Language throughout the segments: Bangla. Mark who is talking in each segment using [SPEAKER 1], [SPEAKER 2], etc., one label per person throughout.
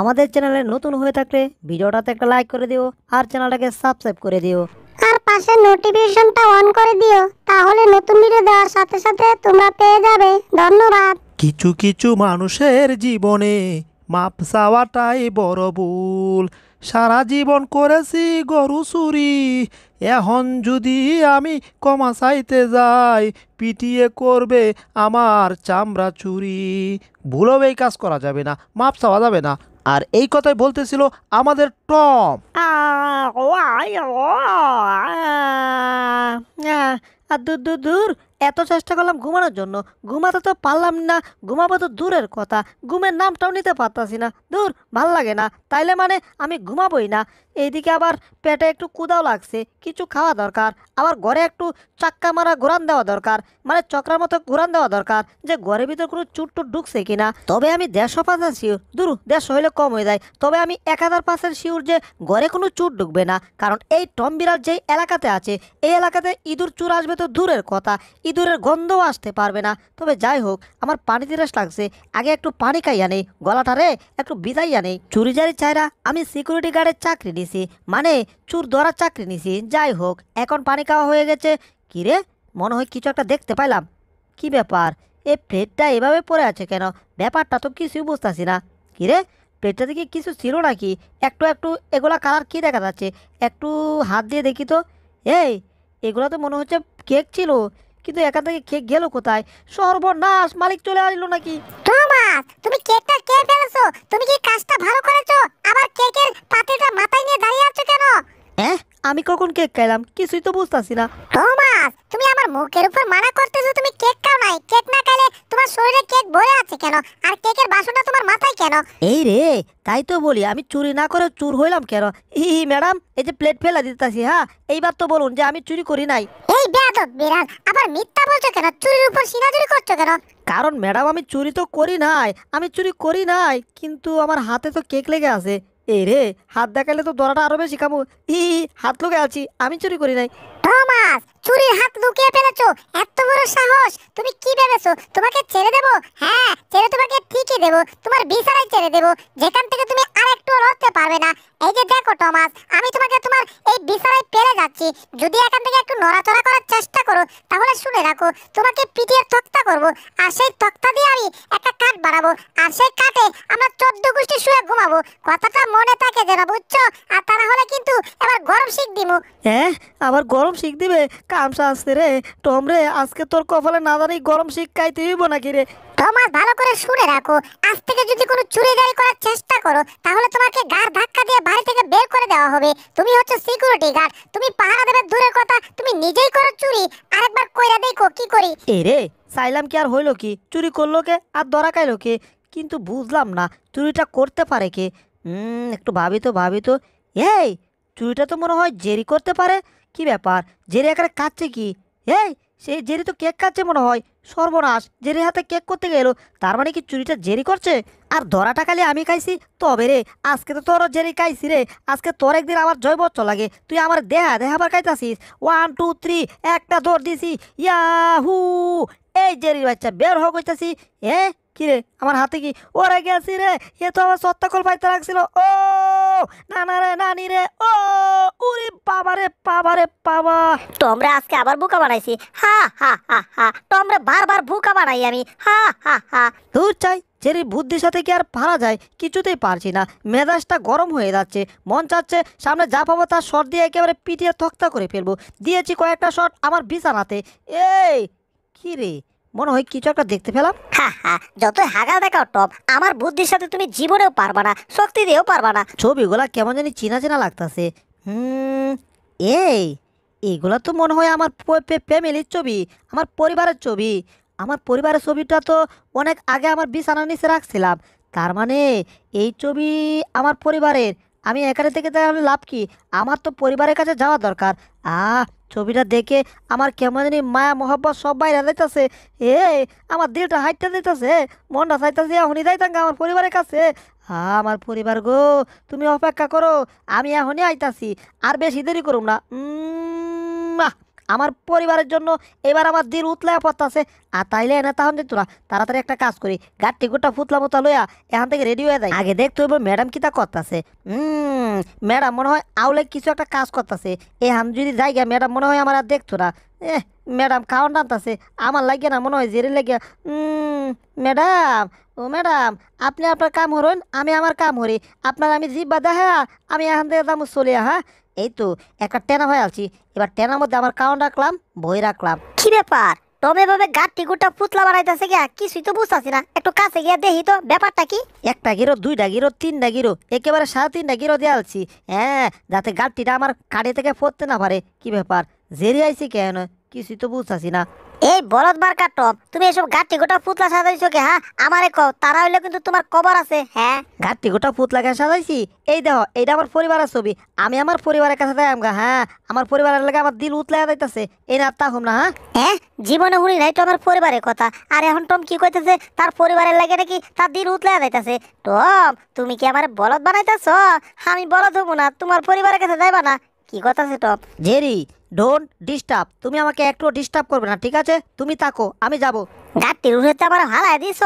[SPEAKER 1] আমাদের চ্যানেলে নতুন হয়ে থাকলে ভিডিওটাতে একটা লাইক
[SPEAKER 2] করে দিও আর চ্যানেলটাকে সাবস্ক্রাইব করে দিও আর পাশে নোটিফিকেশনটা অন করে দিও
[SPEAKER 3] তাহলে নতুন ভিডিও দেওয়ার সাথে সাথে তোমরা পেয়ে যাবে ধন্যবাদ কিছু
[SPEAKER 1] কিছু মানুষের জীবনে মাপ চাওয়াটাই বড় ভুল সারা জীবন করেছি গরু চুরি এখন যদি আমি কমা চাইতে যাই পিটিয়ে করবে আমার চামড়া চুরি ভুলেও এই কাজ করা যাবে না মাপ চাওয়া যাবে না আর এই কথাই বলতেছিল আমাদের টম দূর দূর এত চেষ্টা করলাম ঘুমানোর জন্য ঘুমাতে তো পারলাম না ঘুমাবো তো দূরের কথা ঘুমের নামটাও নিতে পারতাছি না দূর ভাল লাগে না তাইলে মানে আমি ঘুমাবোই না এইদিকে আবার পেটে একটু কুদাও লাগছে কিছু খাওয়া দরকার আবার ঘরে একটু চাক্কা মারা ঘুরান দেওয়া দরকার মানে চক্রার মতো ঘুরান দেওয়া দরকার যে ঘরের ভিতর কোনো চুটটু ঢুকছে কিনা তবে আমি দেড়শো পার্সেন্ট শিওর দূর দেড়শো হইলে কম হয়ে যায় তবে আমি এক হাজার পার্সেন্ট শিওর যে ঘরে কোনো চুট ঢুকবে না কারণ এই টম বিড়াল যেই এলাকাতে আছে এই এলাকাতে ইঁদুর চুর আসবে তো দূরের কথা ইঁদুরের গন্ধও আসতে পারবে না তবে যাই হোক আমার পানি তিরাস লাগছে আগে একটু পানি খাইয়া নেই গলাটা রে একটু বিদাইয়া নেই চুরি জারি চাইরা আমি সিকিউরিটি গার্ডের চাকরি নিছি মানে চুর ধরার চাকরি নিছি যাই হোক এখন পানি খাওয়া হয়ে গেছে কিরে মনে হয় কিছু একটা দেখতে পাইলাম কি ব্যাপার এ প্লেটটা এভাবে পড়ে আছে কেন ব্যাপারটা তো কিছুই বুঝতেছি না কিরে প্লেটটা দেখি কিছু ছিল নাকি একটু একটু এগুলা কালার কি দেখা যাচ্ছে একটু হাত দিয়ে দেখি তো এই এগুলো তো মনে হচ্ছে কেক ছিল কিন্তু এখান থেকে কে গেল কোথায়
[SPEAKER 3] সর্বনাশ মালিক চলে আসলো নাকি টমাস তুমি কেকটা কে ফেলেছো তুমি কি কাজটা ভালো করেছো আবার কেকের পাতিটা মাথায় নিয়ে দাঁড়িয়ে আছো কেন
[SPEAKER 1] হ্যাঁ আমি কখন কেক খাইলাম কিছুই তো বুঝতেছি না
[SPEAKER 3] থমাস তুমি আমার মুখের উপর মানা করতেছো তুমি কেক খাও নাই কেক না খাইলে তোমার শরীরে কেক ভরে আছে কেন আর কেকের বাসনটা তোমার মাথায় কেন
[SPEAKER 1] এই রে তাই তো বলি আমি চুরি না করে চুর হইলাম কেন ই ম্যাডাম এই যে প্লেট ফেলা দিতেছি হ্যাঁ এইবার তো বলুন যে আমি চুরি করি নাই এই বেয়াদব বিড়াল আবার মিথ্যা বলছো কেন চুরির উপর সিনাজুরি করছো কেন কারণ ম্যাডাম আমি চুরি তো করি নাই আমি চুরি করি নাই কিন্তু আমার হাতে তো কেক লেগে আছে এ রে হাত দেখালে তো দরাটা আরো বেশি কামু ই হাত লোকে আছি আমি চুরি করি নাই
[SPEAKER 3] টমাস চুরির হাত লুকিয়ে ফেলেছো এত বড় সাহস তুমি কি ভেবেছো তোমাকে ছেড়ে দেব হ্যাঁ ছেড়ে তোমাকে ঠিকই দেব তোমার বিছানায় ছেড়ে দেব যেখান থেকে তুমি আর একটু লড়তে পারবে না এই যে দেখো টমাস আমি তোমাকে তোমার এই বিছানায় পেলে যাচ্ছি যদি এখান থেকে একটু নড়াচড়া করার চেষ্টা করো তাহলে শুনে রাখো তোমাকে পিটিয়ে তক্তা করব আর সেই তক্তা দিয়ে আমি একটা কাঠ বানাবো আর সেই কাঠে আমরা চোদ্দ গোষ্ঠী শুয়ে ঘুমাবো কথাটা মনে থাকে যেন বুঝছো আর তারা হলে কিন্তু গরম শিখ দিমু
[SPEAKER 1] হ্যাঁ আবার গরম শিখ দিবে কামসা আসছে রে
[SPEAKER 3] টম রে আজকে তোর কপালে না জানি গরম শিখ খাইতে হইব নাকি রে টমাস ভালো করে শুনে রাখো আজ থেকে যদি কোনো চুরিদারি করার চেষ্টা করো তাহলে তোমাকে গার ধাক্কা দিয়ে বাড়ি থেকে বের করে দেওয়া হবে তুমি হচ্ছে সিকিউরিটি গার্ড তুমি পাহারা দেবে দূরের কথা তুমি নিজেই করো চুরি আরেকবার কইরা দেখো কি করি এ রে চাইলাম কি আর হইলো কি চুরি করলো কে আর ধরা খাইলো কে
[SPEAKER 1] কিন্তু বুঝলাম না চুরিটা করতে পারে কে হুম একটু ভাবি তো ভাবি তো এই চুরিটা তো মনে হয় জেরি করতে পারে কি ব্যাপার জেরি একারে কাচ্ছে কি এই সে জেরি তো কেক কাটছে মনে হয় সর্বনাশ জেরি হাতে কেক করতে গেল তার মানে কি চুরিটা জেরি করছে আর ধরাটা খালি আমি খাইছি তবে রে আজকে তো তোর জেরি খাইছি রে আজকে তোর একদিন আমার জয় বচ্চ লাগে তুই আমার দেহা দেহাবার খাইতাছিস ওয়ান টু থ্রি একটা ধর দিছি ইয়াহু এই জেরির বাচ্চা বের হোক হইতাছি হ্যাঁ কিরে আমার হাতে কি ওরে গেছি রে এ তো আমার সত্তাকল পাইতে লাগছিল ও নানা রে নানি রে
[SPEAKER 2] ও উরে বাবা রে বাবা রে বাবা তোমরা আজকে আবার বোকা বানাইছি হা হা হা হা তোমরা বারবার বোকা বানাই আমি হা হা হা দূর চাই চেরি
[SPEAKER 1] বুদ্ধির সাথে কি আর পারা যায় কিছুতেই পারছি না মেজাজটা গরম হয়ে যাচ্ছে মন চাচ্ছে সামনে যা পাবো তার শট দিয়ে একেবারে পিটিয়ে থকতা করে ফেলবো দিয়েছি কয়েকটা শট আমার বিছানাতে
[SPEAKER 2] এই কী রে মনে হয় কিছু একটা দেখতে পেলাম যতই হাগাল দেখাও টপ আমার বুদ্ধির সাথে তুমি জীবনেও পারবা না শক্তি দিয়েও পারবা না
[SPEAKER 1] ছবিগুলা কেমন জানি চেনা চেনা লাগতেছে হুম এই এইগুলা তো মনে হয় আমার ফ্যামিলির ছবি আমার পরিবারের ছবি আমার পরিবারের ছবিটা তো অনেক আগে আমার বিছানার নিচে রাখছিলাম তার মানে এই ছবি আমার পরিবারের আমি এখানে থেকে লাভ কি আমার তো পরিবারের কাছে যাওয়া দরকার আহ ছবিটা দেখে আমার কেমন জানি মায়া সব বাইরে যাইতেছে এ আমার দিলটা হাইটটা দিতেছে মনটা চাইতেছে এখনই যাইতাঙ্গা আমার পরিবারের কাছে হ্যাঁ আমার পরিবার গো তুমি অপেক্ষা করো আমি এখনই আইতাছি আর বেশি দেরি করুম না উম আমার পরিবারের জন্য এবার আমার দিন উতলায় আছে আর তাইলে এনে তাহলে দেখতো না তাড়াতাড়ি একটা কাজ করি গাড় টিকুটটা ফুতলা মতো লইয়া এখান থেকে রেডি হয়ে যায় আগে দেখতে হইব ম্যাডাম তা করতেছে হুম ম্যাডাম মনে হয় আউলে কিছু একটা কাজ করতেছে এ হাম যদি যাই গিয়া ম্যাডাম মনে হয় আমার আর দেখতো না এহ ম্যাডাম খাওয়ান ডানতাছে আমার লাগিয়া না মনে হয় জেরে লাগিয়া ম্যাডাম ও ম্যাডাম আপনি আপনার কাম হরেন আমি আমার কাম হরি আপনার আমি জিব্বা দেখা আমি এখান থেকে দাম চলিয়া হ্যাঁ এই তো একটা টেনা হয়ে আছি এবার টেনার মধ্যে আমার কাউন রাখলাম বই রাখলাম কি
[SPEAKER 2] ব্যাপার তবে এভাবে গাঁটি গুটা পুতলা বানাইতেছে গিয়া কিছুই তো বুঝতেছি না একটু কাছে গিয়া দেখি তো ব্যাপারটা কি
[SPEAKER 1] একটা গিরো দুইটা গিরো তিনটা গিরো একেবারে সাড়ে তিনটা গিরো দিয়ে আলছি হ্যাঁ যাতে গাঁটিটা আমার কাড়ে থেকে পড়তে না পারে কি ব্যাপার জেরি আইছি কেন কিছুই তো বুঝতেছি না
[SPEAKER 2] এই বলদ মার্কা টপ তুমি এসব গাটি গোটা পুতলা সাজাইছো কে হ্যাঁ আমারে কও তারা হইলে কিন্তু তোমার কবর আছে হ্যাঁ
[SPEAKER 1] গাটি গোটা পুতলাকে সাজাইছি
[SPEAKER 2] এই দেখো এইটা আমার পরিবারের ছবি আমি আমার পরিবারের কাছে যাই আমগা হ্যাঁ আমার পরিবারের লাগে আমার দিল উতলা যাইতাছে এই না তা না হ্যাঁ হ্যাঁ জীবনে হুনি নাই তো আমার পরিবারের কথা আর এখন টম কি কইতেছে তার পরিবারের লাগে নাকি তার দিল উতলা যাইতাছে টম তুমি কি আমার বলদ বানাইতাছ আমি বলদ হবো না তোমার পরিবারের কাছে যাইবা না কি কথা আছে টপ জেরি ডোন্ট ডিস্টার্ব তুমি আমাকে একটু ডিস্টার্ব করবে না ঠিক আছে তুমি থাকো আমি যাব গাড়ির উঠে তো আমার হালাই দিছ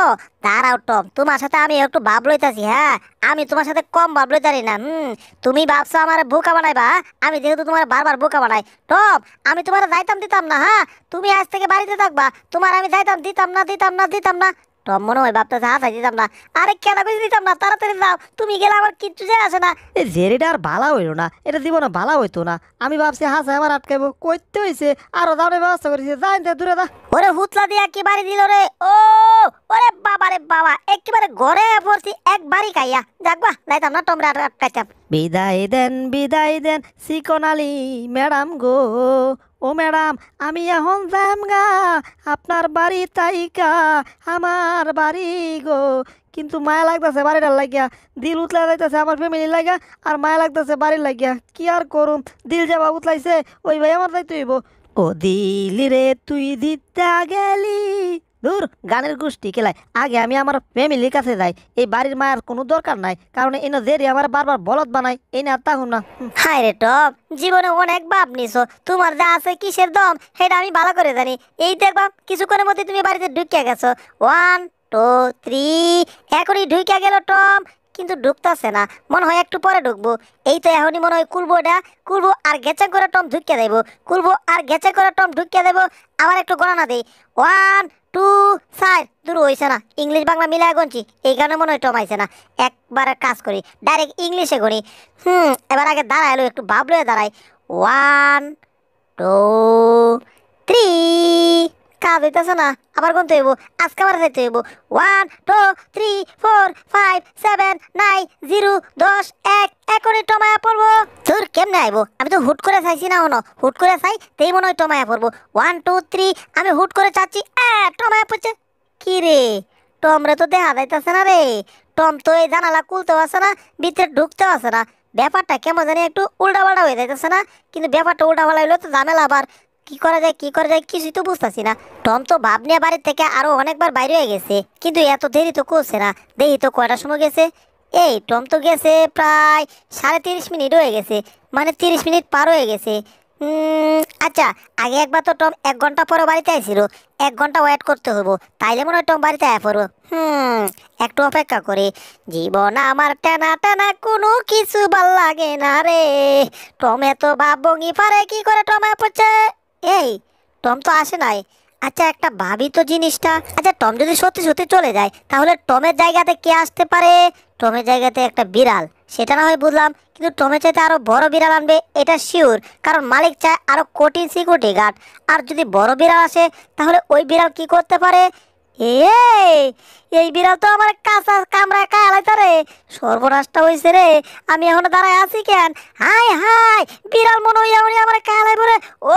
[SPEAKER 2] দাঁড়াও টপ তোমার সাথে আমি একটু ভাব লইতাছি হ্যাঁ আমি তোমার সাথে কম বাপ লইতারি না হুম তুমি ভাবছো আমার বোকা বানাইবা আমি যেহেতু তোমার বারবার বোকা বানাই টপ আমি তোমার যাইতাম দিতাম না হ্যাঁ তুমি আজ থেকে বাড়িতে থাকবা তোমার আমি যাইতাম দিতাম না দিতাম না দিতাম না টম মনে হয় ভাবতেছে হাসাই দিতাম না আরে কেন বেশি দিতাম না তাড়াতাড়ি যাও তুমি গেলে আমার কিচ্ছু যায় আসে না এই
[SPEAKER 1] জেরিটা আর ভালা হইল না এটা জীবনে ভালা হইতো না আমি ভাবছি হাসাই হ্যাঁ, আমার আটকাইবো কইতে হইছে আরো দামের ব্যবস্থা করেছে যাই
[SPEAKER 2] দে দূরে দা ওরে হুতলা দিয়া কি বাড়ি দিল রে ও ওরে বাবা রে বাবা একেবারে ঘরে পড়ছি এক বাড়ি খাইয়া যাক বা যাইতাম না টমরা আটকাইতাম
[SPEAKER 1] বিদায় দেন বিদায় দেন সিকোনালি ম্যাডাম গো ও ম্যাডাম আমি এখন গা আপনার বাড়ি তাইকা আমার বাড়ি গো কিন্তু মায়া লাগতেছে বাড়িটার লাগিয়া দিল উতলা যাইতেছে আমার ফ্যামিলির লাগিয়া আর মায়া লাগতেছে বাড়ির লাগিয়া কি আর করুম দিল যাবা উতলাইছে ওই ভাই আমার তাই হইব ও দিল রে তুই দিতে গেলি দূর গানের গোষ্ঠী কেলায় আগে আমি আমার ফ্যামিলির কাছে যাই
[SPEAKER 2] এই বাড়ির মায়ের কোনো দরকার নাই কারণ এনে জেরি আমার বারবার বলদ বানাই এনে আর তাহুন না হায় রে টপ জীবনে অনেক বাপ নিছো তোমার যা আছে কিসের দম সেটা আমি ভালো করে জানি এই দেখবা কিছুক্ষণের মধ্যে তুমি বাড়িতে ঢুকিয়ে গেছো ওয়ান টু থ্রি এখনই ঢুকিয়া গেল টম কিন্তু ঢুকতেছে না মনে হয় একটু পরে ঢুকবো এই তো এখনই মনে হয় কুলবো এটা কুলবো আর গেছে করে টম ঢুকিয়ে দেবো কুলবো আর গেছে করে টম ঢুকিয়ে দেবো আবার একটু গণনা দেই ওয়ান টু সাইড দূর হয়েছে না ইংলিশ বাংলা মিলে গনছি এই কারণে মনে হয় টমাইছে না একবার কাজ করি ডাইরেক্ট ইংলিশে করি হুম এবার আগে দাঁড়াইলো একটু ভাবলে দাঁড়াই ওয়ান টু থ্রি কাজ হইতেছে না আবার গুনতে হইব আজকে আবার যাইতে হইব one two three four five seven nine zero দশ এক এখনই টমায়া পড়বো তোর কেমনে আইব আমি তো হুট করে চাইছি না অন হুট করে চাই তেই মনে হয় টমায়া পড়বো ওয়ান টু থ্রি আমি হুট করে চাচ্ছি টমায়া পড়ছে কি রে টমরে তো দেখা যাইতেছে না রে টম তো এই জানালা কুলতেও আসে না ভিতরে ঢুকতেও আসে না ব্যাপারটা কেমন জানি একটু পাল্টা হয়ে যাইতেছে না কিন্তু ব্যাপারটা পাল্টা হইলে তো জানালা আবার কি করা যায় কি করা যায় কিছুই তো বুঝতেছি না টম তো ভাব নিয়ে বাড়ির থেকে আরো অনেকবার বাইরে হয়ে গেছে কিন্তু এত দেরি তো করছে না দেরি তো কয়টার সময় গেছে এই টম তো গেছে প্রায় সাড়ে তিরিশ মিনিট হয়ে গেছে মানে তিরিশ মিনিট পার হয়ে গেছে আচ্ছা আগে একবার তো টম এক ঘন্টা পরে বাড়িতে আইছিল এক ঘন্টা ওয়েট করতে হবো তাইলে মনে হয় টম বাড়িতে আয় পড়বো হুম একটু অপেক্ষা করে জীবন আমার টানা টানা কোনো কিছু ভাল লাগে না রে টম এত ভাব ভঙ্গি পারে কি করে টমে পড়ছে এই টম তো আসে নাই আচ্ছা একটা ভাবি তো জিনিসটা আচ্ছা টম যদি সত্যি সত্যি চলে যায় তাহলে টমের জায়গাতে কে আসতে পারে টমের জায়গাতে একটা বিড়াল সেটা না হয় বুঝলাম কিন্তু টমে চাইতে আরও বড় বিড়াল আনবে এটা শিওর কারণ মালিক চায় আরও কঠিন সিকিউরিটি গার্ড আর যদি বড় বিড়াল আসে তাহলে ওই বিড়াল কি করতে পারে এই এই বিড়াল তো আমার কাঁচা কামড়া কায় রে সর্বনাশটা হয়েছে রে আমি এখনো দাঁড়ায় আছি কেন হাই হাই বিড়াল মনে হইয়া উনি আমার কালে পরে ও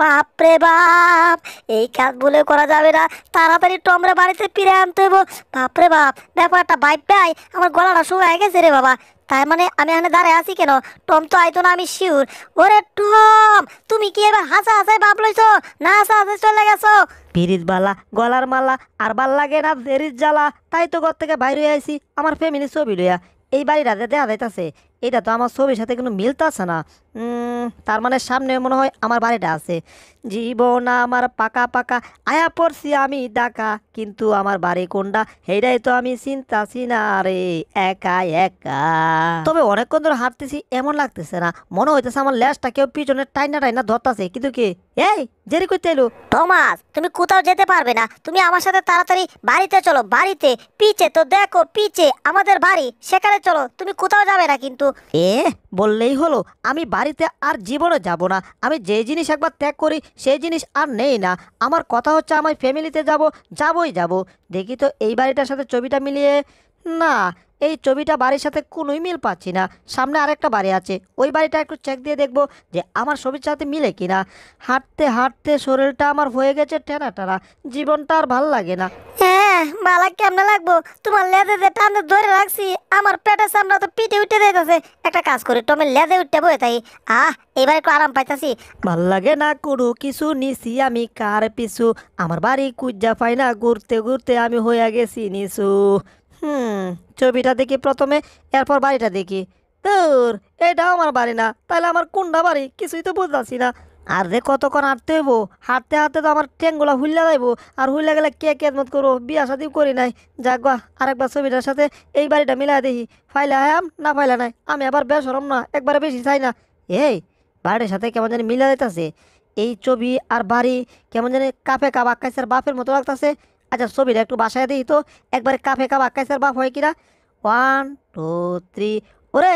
[SPEAKER 2] বাপরে বাপ এই কাজ বলে করা যাবে না তাড়াতাড়ি টমরে বাড়িতে ফিরে আনতে হইব বাপরে বাপ ব্যাপারটা বাইপ ভাই আমার গলাটা শুকায় গেছে রে বাবা তাই মানে আমি এখানে দাঁড়ায় আছি কেন টম তো আইতো না আমি শিওর ওরে টম তুমি কি এবার হাসা হাসায় বাপ লইছো না হাসা হাসায় চলে গেছো ফিরিজ বালা গলার মালা আর বাল লাগে না ফেরিজ জ্বালা তাই তো
[SPEAKER 1] ঘর থেকে বাইরে আইছি আমার ফ্যামিলি ছবি লইয়া এই বাড়িটা দেখা যাইতাছে এটা তো আমার ছবির সাথে কোনো মিলতাছে না তার মানে সামনে মনে হয় আমার বাড়িটা আছে জীবন আমার পাকা পাকা আয়া পড়ছি আমি ডাকা কিন্তু আমার বাড়ি কোনটা সেটাই তো আমি চিন্তা না রে একা একা তবে অনেকক্ষণ ধরে হাঁটতেছি এমন লাগতেছে না মনে হইতেছে আমার ল্যাসটা কেউ পিছনে টাইনা টাইনা ধরতেছে কিন্তু কি এই জেরি করতে এলো
[SPEAKER 2] টমাস তুমি কোথাও যেতে পারবে না তুমি আমার সাথে তাড়াতাড়ি বাড়িতে চলো বাড়িতে পিচে তো দেখো পিচে আমাদের বাড়ি সেখানে চলো তুমি কোথাও যাবে না কিন্তু এ
[SPEAKER 1] বললেই হলো আমি বাড়িতে আর জীবনে যাব না আমি যে জিনিস একবার ত্যাগ করি সেই জিনিস আর নেই না আমার কথা হচ্ছে আমার ফ্যামিলিতে যাব যাবই যাব দেখি তো এই বাড়িটার সাথে ছবিটা মিলিয়ে না এই ছবিটা বাড়ির সাথে কোনোই মিল পাচ্ছি না সামনে আরেকটা বাড়ি আছে ওই বাড়িটা একটু চেক দিয়ে দেখব যে আমার ছবির সাথে মিলে কি না হাঁটতে হাঁটতে শরীরটা
[SPEAKER 2] আমার হয়ে গেছে টেরা টেরা জীবনটা আর ভাল লাগে না হ্যাঁ মালা কেমন লাগবো তোমার লেজে যে টানে ধরে রাখছি আমার পেটের সামনে তো পিঠে উঠে যাইতেছে একটা কাজ করে টমের লেজে উঠতে বয়ে তাই আহ এবার একটু আরাম পাইতাছি ভাল লাগে না কোনো কিছু নিছি আমি
[SPEAKER 1] কার পিছু আমার বাড়ি কুজ্জা পাই না ঘুরতে ঘুরতে আমি হয়ে গেছি নিছু হুম ছবিটা দেখি প্রথমে এরপর বাড়িটা দেখি তোর এটাও আমার বাড়ি না তাহলে আমার কোনটা বাড়ি কিছুই তো বুঝতেছি না আর রে কতক্ষণ হাঁটতে হইব হাঁটতে হাঁটতে তো আমার ট্যাঙ্কগুলো হুল্লা যাইব আর হুল্লা গেলে কে কেদমত করবো বিয়া শাদিও করি নাই যাক বা আরেকবার ছবিটার সাথে এই বাড়িটা মিলাই দেখি ফাইলা আম না ফাইলা নাই আমি আবার বেসরম না একবারে বেশি চাই না এই বাড়ির সাথে কেমন জানি মিলা যাইতেছে এই ছবি আর বাড়ি কেমন জানি কাপে কাপ আকাশের বাপের মতো লাগতেছে আচ্ছা ছবিটা একটু বাসায় দিই তো একবারে কাপে কাপ আকাশের বাপ হয় কিনা ওয়ান টু থ্রি ওরে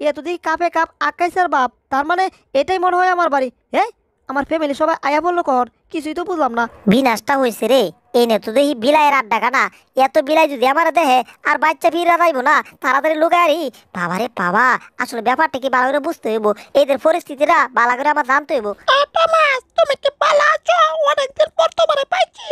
[SPEAKER 1] এ তো দেখি কাপে কাপ আকাশের বাপ তার মানে এটাই মনে হয় আমার বাড়ি হ্যাঁ আমার ফ্যামিলি সবাই আয়া বললো কর
[SPEAKER 2] কিছুই তো বুঝলাম না বিনাশটা হয়েছে রে এই নে তো দেখি বিলাইয়ের আড্ডা কানা এত বিলাই যদি আমার দেহে আর বাচ্চা ফিরা যাইব না তাড়াতাড়ি লুকারি বাবা রে বাবা আসলে ব্যাপারটা কি ভালো করে বুঝতে হইব এদের পরিস্থিতিটা ভালো করে আমার জানতে হইব তুমি কি আছো অনেকদিন পর তোমারে পাইছি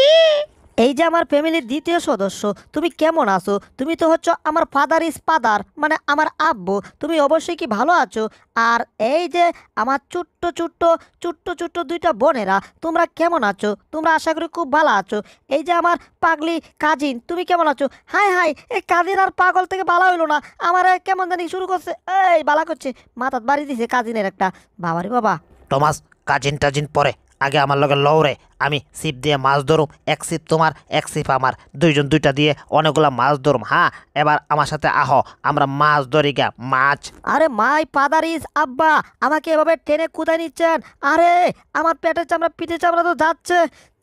[SPEAKER 2] এই যে আমার ফ্যামিলির দ্বিতীয় সদস্য তুমি কেমন
[SPEAKER 1] আছো তুমি তো হচ্ছ আমার ফাদার ইজ ফাদার মানে আমার আব্বু তুমি অবশ্যই কি ভালো আছো আর এই যে আমার ছোট্ট ছোট্ট ছোট্ট ছোট্ট দুইটা বোনেরা তোমরা কেমন আছো তোমরা আশা করি খুব ভালো আছো এই যে আমার পাগলি কাজিন তুমি কেমন আছো হাই হাই এই কাজিন আর পাগল থেকে ভালো হইলো না আমার কেমন জানি শুরু করছে এই বালা করছে মাথার বাড়ি দিছে কাজিনের একটা বাবারে বাবা টমাস কাজিন টাজিন পরে আগে আমার লগে লৌরে আমি ছিপ দিয়ে মাছ ধরুম এক ছিপ তোমার এক ছিপ আমার দুইজন দুইটা দিয়ে অনেকগুলো মাছ ধরুম হ্যাঁ এবার আমার সাথে আহ আমরা মাছ ধরি গা মাছ আরে মাই পাদারিস আব্বা আমাকে এভাবে টেনে কোথায় নিচ্ছেন আরে আমার পেটের চামড়া পিঠে চামড়া তো যাচ্ছে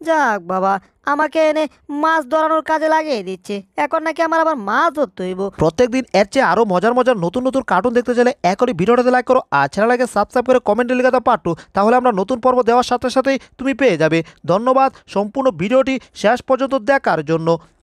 [SPEAKER 1] যাক বাবা আমাকে এনে মাছ ধরানোর কাজে লাগিয়ে দিচ্ছে এখন নাকি আমার আবার মাছ ধরতে হইব প্রত্যেকদিন এর চেয়ে আরো মজার মজার নতুন নতুন কার্টুন দেখতে চাইলে এখনই ভিডিওটাতে লাইক করো আর চ্যানেলটাকে সাবস্ক্রাইব করে কমেন্টে লিখে দাও পাট্টু তাহলে আমরা নতুন পর্ব দেওয়ার সাথে সাথেই তুমি পেয়ে যাবে ধন্যবাদ সম্পূর্ণ ভিডিওটি শেষ পর্যন্ত দেখার জন্য